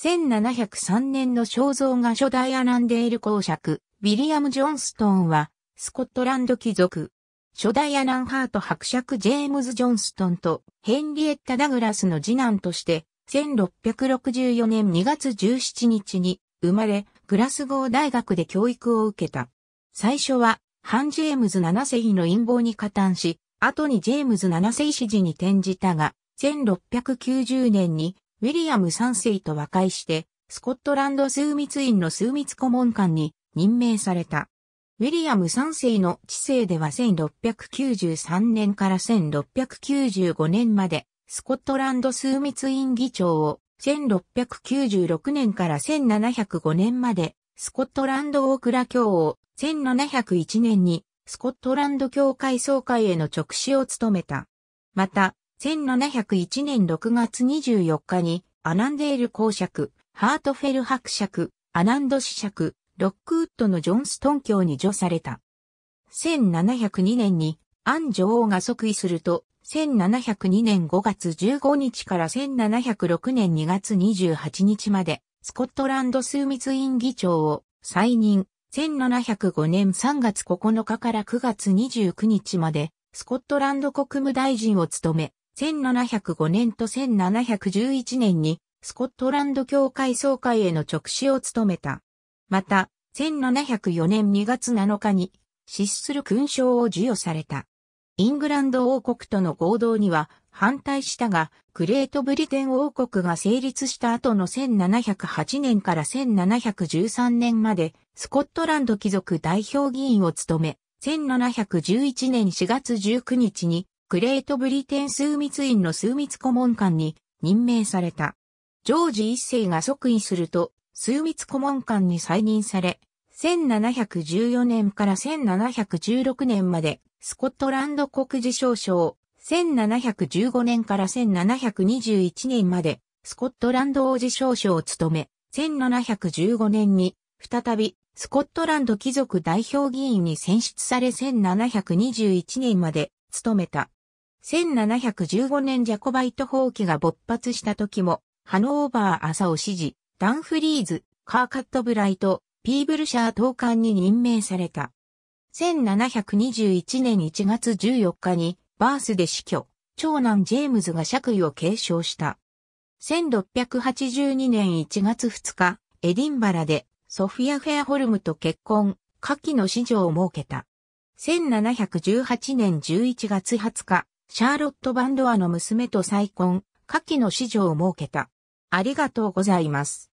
1703年の肖像画初代アランデール公爵、ウィリアム・ジョンストンは、スコットランド貴族。初代アランハート伯爵ジェームズ・ジョンストンとヘンリエッタ・ダグラスの次男として、1664年2月17日に生まれ、グラスゴー大学で教育を受けた。最初は、ハン・ジェームズ7世の陰謀に加担し、後にジェームズ7世支持に転じたが、1690年にウィリアム3世と和解して、スコットランド枢密院の枢密顧問官に任命された。ウィリアム3世の治世では1693年から1695年まで、スコットランド枢密院議長を、1696年から1705年まで、スコットランド大倉教を、1701年に、スコットランド教会総会への直視を務めた。また、1701年6月24日に、アナンデール公爵、ハートフェル伯爵、アナンド子爵、ロックウッドのジョンストン教に除された。1702年に、アン女王が即位すると、1702年5月15日から1706年2月28日まで、スコットランド枢密院議長を再任、1705年3月9日から9月29日まで、スコットランド国務大臣を務め、1705年と1711年にスコットランド教会総会への直視を務めた。また、1704年2月7日に出する勲章を授与された。イングランド王国との合同には反対したが、グレートブリテン王国が成立した後の1708年から1713年まで、スコットランド貴族代表議員を務め、1711年4月19日にグレートブリテン枢密院の枢密顧問官に任命された。ジョージ一世が即位すると、枢密顧問官に再任され、1714年から1716年まで、スコットランド国事省省、1715年から1721年まで、スコットランド王子少将を務め、1715年に、再び、スコットランド貴族代表議員に選出され1721年まで、務めた。1715年ジャコバイト放棄が勃発した時も、ハノーバー朝を支持、ダンフリーズ、カーカットブライト、ピーブルシャー統監に任命された。1721年1月14日にバースで死去、長男ジェームズが爵位を継承した。1682年1月2日、エディンバラでソフィア・フェアホルムと結婚、下記の子女を設けた。1718年11月20日、シャーロット・バンドアの娘と再婚、下記の子女を設けた。ありがとうございます。